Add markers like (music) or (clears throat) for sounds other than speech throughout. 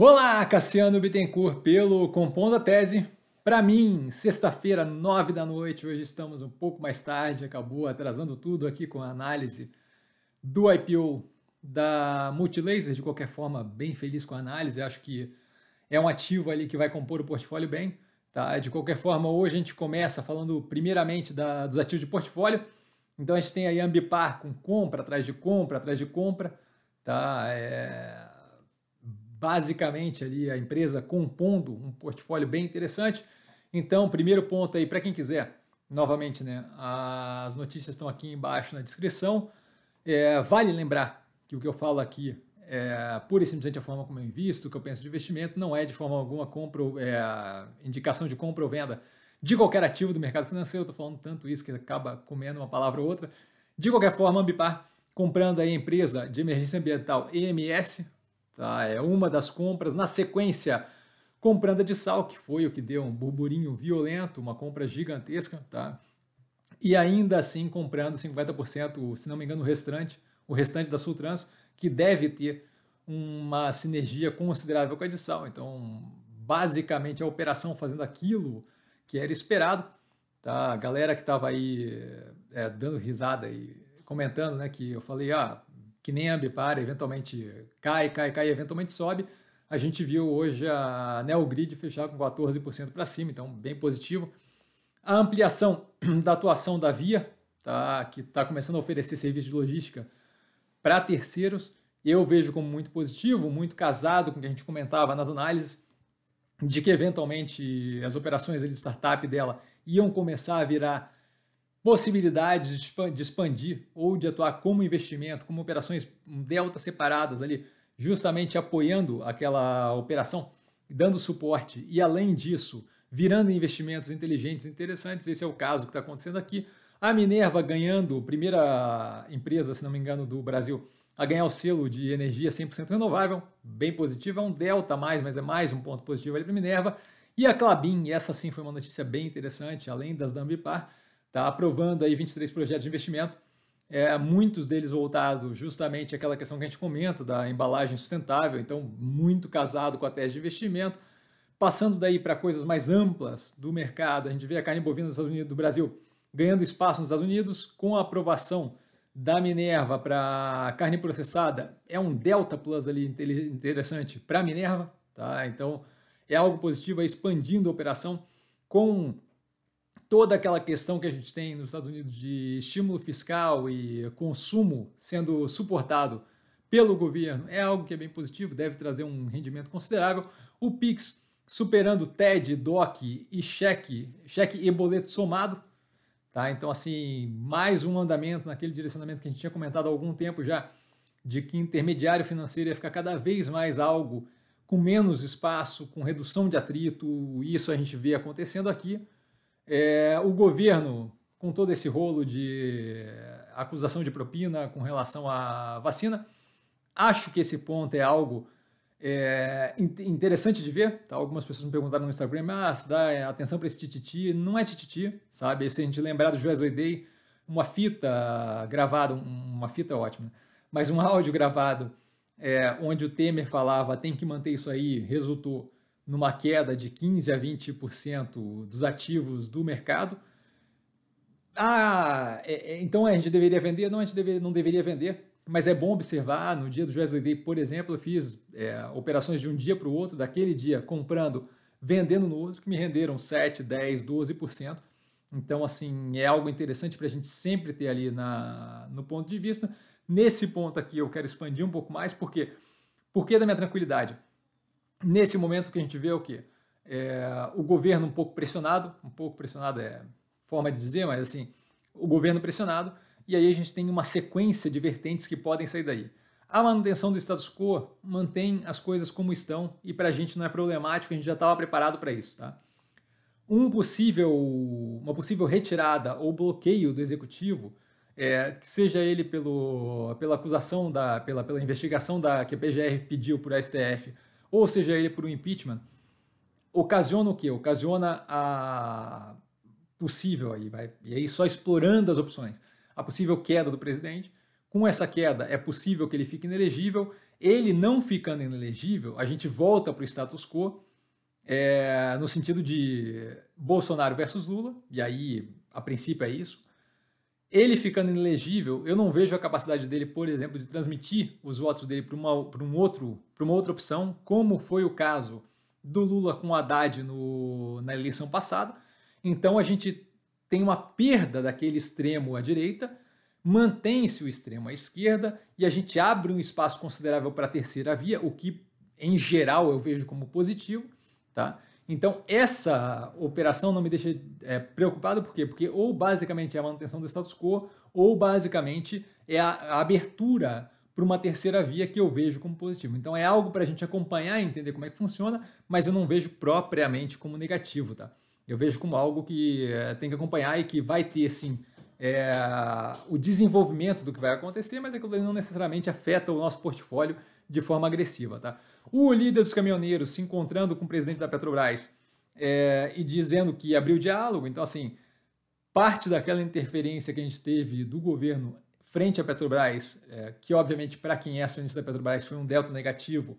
Olá, Cassiano Bittencourt pelo Compondo a Tese. Para mim, sexta-feira, nove da noite, hoje estamos um pouco mais tarde, acabou atrasando tudo aqui com a análise do IPO da Multilaser. De qualquer forma, bem feliz com a análise, acho que é um ativo ali que vai compor o portfólio bem. Tá? De qualquer forma, hoje a gente começa falando primeiramente da, dos ativos de portfólio. Então a gente tem aí Ambipar com compra atrás de compra atrás de compra. Tá? É basicamente ali a empresa compondo um portfólio bem interessante. Então, primeiro ponto aí para quem quiser, novamente, né? As notícias estão aqui embaixo na descrição. É, vale lembrar que o que eu falo aqui é pura e simplesmente a forma como eu invisto, o que eu penso de investimento, não é de forma alguma compra, é, indicação de compra ou venda de qualquer ativo do mercado financeiro. Estou falando tanto isso que acaba comendo uma palavra ou outra. De qualquer forma, Ambipar comprando aí a empresa de emergência ambiental EMS, Tá? É uma das compras. Na sequência, comprando de sal, que foi o que deu um burburinho violento, uma compra gigantesca. Tá? E ainda assim comprando 50%, se não me engano, o restante, o restante da Sultrans, que deve ter uma sinergia considerável com a edição. Então, basicamente, a operação fazendo aquilo que era esperado. Tá? A galera que estava aí é, dando risada e comentando né, que eu falei, ah, que nem para eventualmente cai, cai, cai, eventualmente sobe. A gente viu hoje a Neogrid fechar com 14% para cima, então bem positivo. A ampliação (clears throat) da atuação da Via, tá, que está começando a oferecer serviço de logística para terceiros, eu vejo como muito positivo, muito casado com o que a gente comentava nas análises, de que eventualmente as operações de startup dela iam começar a virar possibilidades de expandir ou de atuar como investimento, como operações delta separadas ali, justamente apoiando aquela operação, dando suporte e além disso, virando investimentos inteligentes e interessantes. Esse é o caso que está acontecendo aqui. A Minerva ganhando, primeira empresa, se não me engano, do Brasil a ganhar o selo de energia 100% renovável, bem positivo, é um delta mais, mas é mais um ponto positivo ali para a Minerva. E a Clabin, essa sim foi uma notícia bem interessante, além das da está aprovando aí 23 projetos de investimento, é, muitos deles voltados justamente àquela questão que a gente comenta da embalagem sustentável, então muito casado com a tese de investimento. Passando daí para coisas mais amplas do mercado, a gente vê a carne bovina dos Estados Unidos, do Brasil ganhando espaço nos Estados Unidos com a aprovação da Minerva para carne processada. É um delta plus ali interessante para a Minerva, tá? Então é algo positivo, é expandindo a operação com toda aquela questão que a gente tem nos Estados Unidos de estímulo fiscal e consumo sendo suportado pelo governo é algo que é bem positivo, deve trazer um rendimento considerável. O Pix superando TED, DOC e cheque, cheque e boleto somado. Tá? Então, assim, mais um andamento naquele direcionamento que a gente tinha comentado há algum tempo já, de que intermediário financeiro ia ficar cada vez mais algo com menos espaço, com redução de atrito, isso a gente vê acontecendo aqui. É, o governo, com todo esse rolo de acusação de propina com relação à vacina, acho que esse ponto é algo é, interessante de ver. Tá? Algumas pessoas me perguntaram no Instagram, ah, se dá atenção para esse tititi. Não é tititi, sabe? Se a gente lembrar do Wesley Day, uma fita gravada, uma fita ótima, mas um (laughs) áudio gravado é, onde o Temer falava tem que manter isso aí, resultou numa queda de 15 a 20% dos ativos do mercado. Ah, é, é, então a gente deveria vender? Não, a gente deveria, não deveria vender. Mas é bom observar, no dia do Wesley Day, por exemplo, eu fiz é, operações de um dia para o outro, daquele dia comprando, vendendo no outro, que me renderam 7, 10, 12%. Então, assim, é algo interessante para a gente sempre ter ali na, no ponto de vista. Nesse ponto aqui eu quero expandir um pouco mais, porque por que da minha tranquilidade? Nesse momento que a gente vê é o que é, o governo um pouco pressionado, um pouco pressionado é forma de dizer, mas assim, o governo pressionado, e aí a gente tem uma sequência de vertentes que podem sair daí. A manutenção do status quo mantém as coisas como estão e para a gente não é problemático, a gente já estava preparado para isso, tá? Um possível, uma possível retirada ou bloqueio do executivo, é, seja ele pelo, pela acusação da, pela, pela investigação da que a PGR pediu por STF ou seja ele por um impeachment, ocasiona o quê? Ocasiona a possível aí, vai, e aí só explorando as opções, a possível queda do presidente. Com essa queda, é possível que ele fique inelegível. Ele não ficando inelegível, a gente volta para o status quo, é, no sentido de Bolsonaro versus Lula, e aí, a princípio, é isso ele ficando inelegível, eu não vejo a capacidade dele, por exemplo, de transmitir os votos dele para uma, um outro, uma outra opção, como foi o caso do Lula com o Haddad no, na eleição passada. Então a gente tem uma perda daquele extremo à direita, mantém-se o extremo à esquerda e a gente abre um espaço considerável para a terceira via, o que em geral eu vejo como positivo, tá? Então, essa operação não me deixa é, preocupado, por quê? Porque ou basicamente é a manutenção do status quo, ou basicamente é a, a abertura para uma terceira via que eu vejo como positivo. Então, é algo para a gente acompanhar e entender como é que funciona, mas eu não vejo propriamente como negativo, tá? Eu vejo como algo que é, tem que acompanhar e que vai ter, sim, é, o desenvolvimento do que vai acontecer, mas aquilo não necessariamente afeta o nosso portfólio de forma agressiva, tá? O líder dos caminhoneiros se encontrando com o presidente da Petrobras é, e dizendo que abriu diálogo. Então, assim, parte daquela interferência que a gente teve do governo frente à Petrobras, é, que obviamente para quem é acionista da Petrobras foi um delta negativo,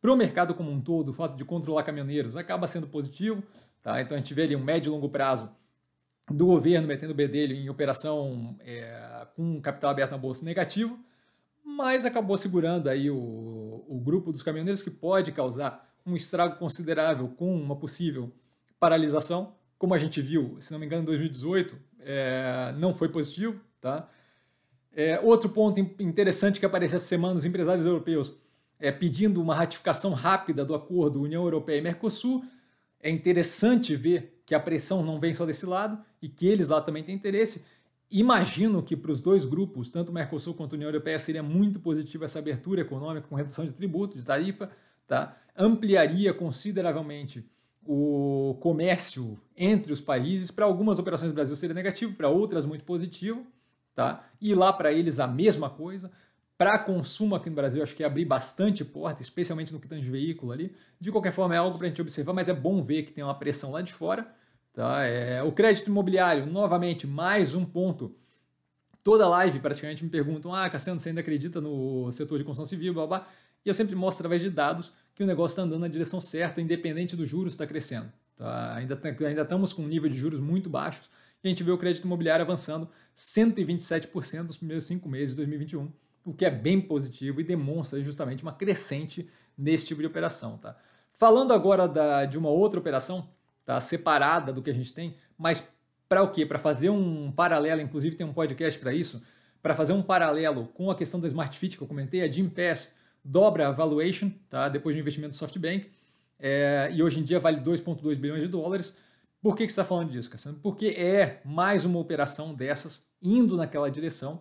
para o mercado como um todo, o fato de controlar caminhoneiros acaba sendo positivo. Tá? Então a gente vê ali um médio e longo prazo do governo metendo o bedelho em operação é, com capital aberto na bolsa negativo mas acabou segurando aí o, o grupo dos caminhoneiros que pode causar um estrago considerável com uma possível paralisação. Como a gente viu, se não me engano, em 2018, é, não foi positivo. Tá? É, outro ponto interessante que apareceu essa semana, os empresários europeus é, pedindo uma ratificação rápida do acordo União Europeia e Mercosul. É interessante ver que a pressão não vem só desse lado e que eles lá também têm interesse. Imagino que para os dois grupos, tanto o Mercosul quanto a União Europeia, seria muito positiva essa abertura econômica com redução de tributo, de tarifa, tá? ampliaria consideravelmente o comércio entre os países. Para algumas operações do Brasil seria negativo, para outras muito positivo. Tá? E lá para eles a mesma coisa. Para consumo aqui no Brasil, acho que ia é abrir bastante porta, especialmente no que tange veículo ali. De qualquer forma, é algo para a gente observar, mas é bom ver que tem uma pressão lá de fora. Tá? É, o crédito imobiliário, novamente, mais um ponto. Toda live praticamente me perguntam: ah, Cassiano, você ainda acredita no setor de construção civil, blá, blá. E eu sempre mostro através de dados que o negócio está andando na direção certa, independente dos juros está crescendo. Tá? Ainda, tá, ainda estamos com um nível de juros muito baixos e a gente vê o crédito imobiliário avançando 127% nos primeiros cinco meses de 2021, o que é bem positivo e demonstra justamente uma crescente nesse tipo de operação. Tá? Falando agora da, de uma outra operação, tá? separada do que a gente tem, mas para o quê? Para fazer um paralelo, inclusive tem um podcast para isso, para fazer um paralelo com a questão da Smart Fit que eu comentei, a Jim Pass dobra a valuation, tá? depois do investimento do SoftBank, é, e hoje em dia vale 2,2 bilhões de dólares. Por que, que você está falando disso, Cassandra? Porque é mais uma operação dessas, indo naquela direção,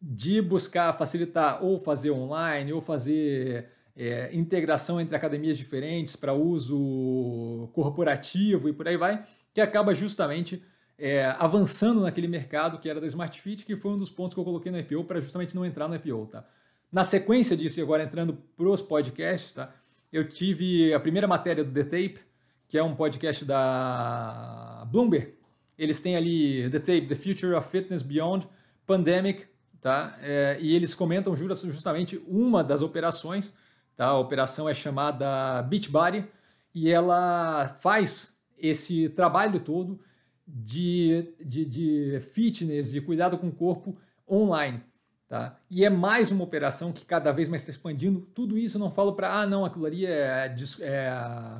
de buscar facilitar ou fazer online, ou fazer é, integração entre academias diferentes para uso corporativo e por aí vai, que acaba justamente é, avançando naquele mercado que era da Smart Fit, que foi um dos pontos que eu coloquei no IPO para justamente não entrar no IPO, tá? Na sequência disso, e agora entrando para os podcasts, tá? Eu tive a primeira matéria do The Tape, que é um podcast da Bloomberg. Eles têm ali The Tape, The Future of Fitness Beyond Pandemic, tá? É, e eles comentam justamente uma das operações, Tá? A operação é chamada Beachbody e ela faz esse trabalho todo de, de, de fitness e cuidado com o corpo online. Tá? E é mais uma operação que cada vez mais está expandindo. Tudo isso não falo para, ah, não, aquilo ali é, é,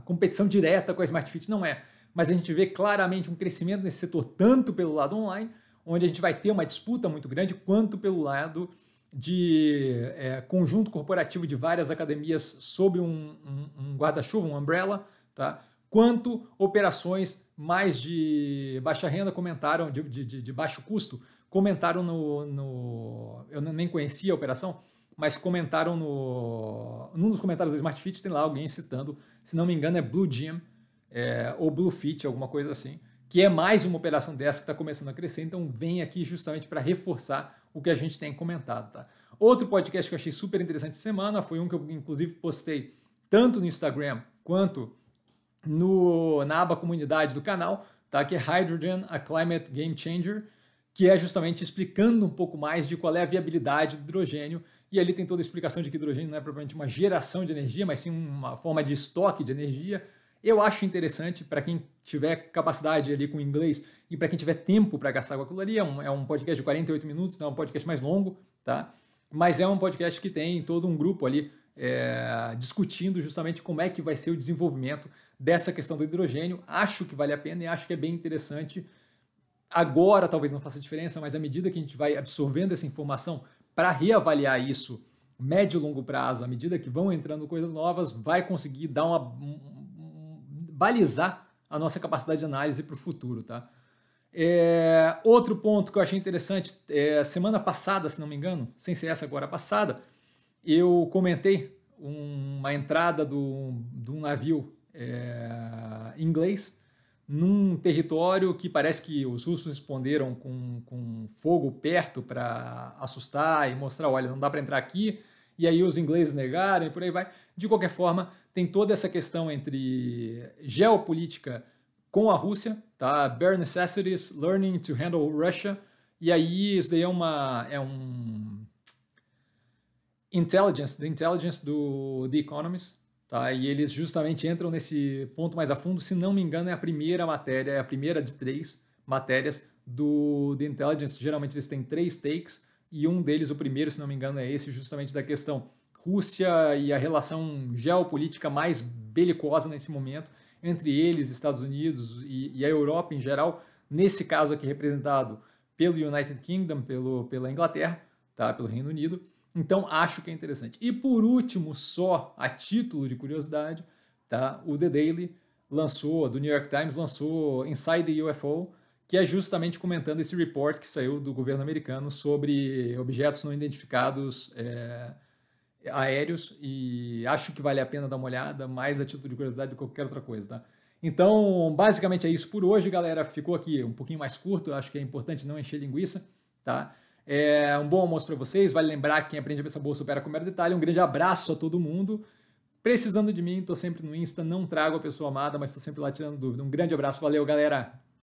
competição direta com a Smart Fit. Não é. Mas a gente vê claramente um crescimento nesse setor, tanto pelo lado online, onde a gente vai ter uma disputa muito grande, quanto pelo lado de é, conjunto corporativo de várias academias sob um, um, um guarda-chuva, um umbrella, tá? quanto operações mais de baixa renda comentaram, de, de, de baixo custo, comentaram no, no, Eu nem conhecia a operação, mas comentaram no. Num dos comentários da Smart Fit tem lá alguém citando, se não me engano, é Blue Gym é, ou Blue Fit, alguma coisa assim, que é mais uma operação dessa que está começando a crescer, então vem aqui justamente para reforçar o que a gente tem comentado, tá? Outro podcast que eu achei super interessante essa semana foi um que eu, inclusive, postei tanto no Instagram quanto no, na aba comunidade do canal, tá? Que é Hydrogen, a Climate Game Changer, que é justamente explicando um pouco mais de qual é a viabilidade do hidrogênio. E ali tem toda a explicação de que hidrogênio não é propriamente uma geração de energia, mas sim uma forma de estoque de energia eu acho interessante para quem tiver capacidade ali com inglês e para quem tiver tempo para gastar com aquilo ali. É um, é um podcast de 48 minutos, não é um podcast mais longo, tá? Mas é um podcast que tem todo um grupo ali é, discutindo justamente como é que vai ser o desenvolvimento dessa questão do hidrogênio. Acho que vale a pena e acho que é bem interessante. Agora talvez não faça diferença, mas à medida que a gente vai absorvendo essa informação para reavaliar isso médio e longo prazo, à medida que vão entrando coisas novas, vai conseguir dar uma, balizar a nossa capacidade de análise para o futuro, tá? É, outro ponto que eu achei interessante, é, semana passada, se não me engano, sem ser essa agora passada, eu comentei uma entrada do, de um navio é, inglês num território que parece que os russos responderam com, com fogo perto para assustar e mostrar, olha, não dá para entrar aqui, e aí os ingleses negarem, por aí vai. De qualquer forma, tem toda essa questão entre geopolítica com a Rússia, tá? Bare necessities, learning to handle Russia, e aí isso daí é uma é um intelligence, the intelligence do The Economist, tá? E eles justamente entram nesse ponto mais a fundo, se não me engano, é a primeira matéria, é a primeira de três matérias do The Intelligence, geralmente eles têm três takes e um deles, o primeiro, se não me engano, é esse justamente da questão Rússia e a relação geopolítica mais belicosa nesse momento entre eles, Estados Unidos e, e a Europa em geral, nesse caso aqui representado pelo United Kingdom, pelo, pela Inglaterra, tá? pelo Reino Unido. Então acho que é interessante. E por último, só a título de curiosidade, tá? o The Daily lançou, do New York Times, lançou Inside the UFO, que é justamente comentando esse report que saiu do governo americano sobre objetos não identificados é, aéreos e acho que vale a pena dar uma olhada, mais a título de curiosidade do que qualquer outra coisa, tá? Então, basicamente é isso por hoje, galera. Ficou aqui um pouquinho mais curto, acho que é importante não encher linguiça, tá? É um bom almoço para vocês. Vale lembrar que quem aprende a pensar bolsa supera com o mero detalhe. Um grande abraço a todo mundo. Precisando de mim, tô sempre no Insta, não trago a pessoa amada, mas tô sempre lá tirando dúvida. Um grande abraço, valeu, galera.